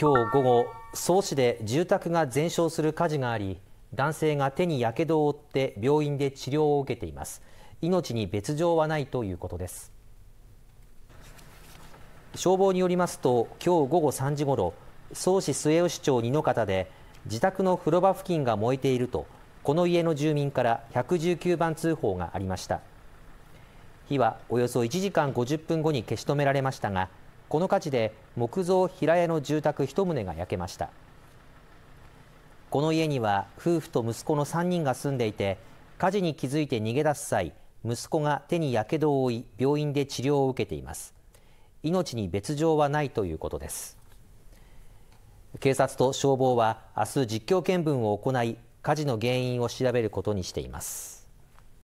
今日午後総市で住宅が全焼する火事があり男性が手にやけどを負って病院で治療を受けています命に別状はないということです消防によりますと今日午後3時ごろ総市末吉町二の方で自宅の風呂場付近が燃えているとこの家の住民から119番通報がありました火はおよそ1時間50分後に消し止められましたがこの火事で木造平屋の住宅1棟が焼けましたこの家には夫婦と息子の3人が住んでいて火事に気づいて逃げ出す際息子が手に火傷を負い病院で治療を受けています命に別状はないということです警察と消防は明日実況見分を行い火事の原因を調べることにしています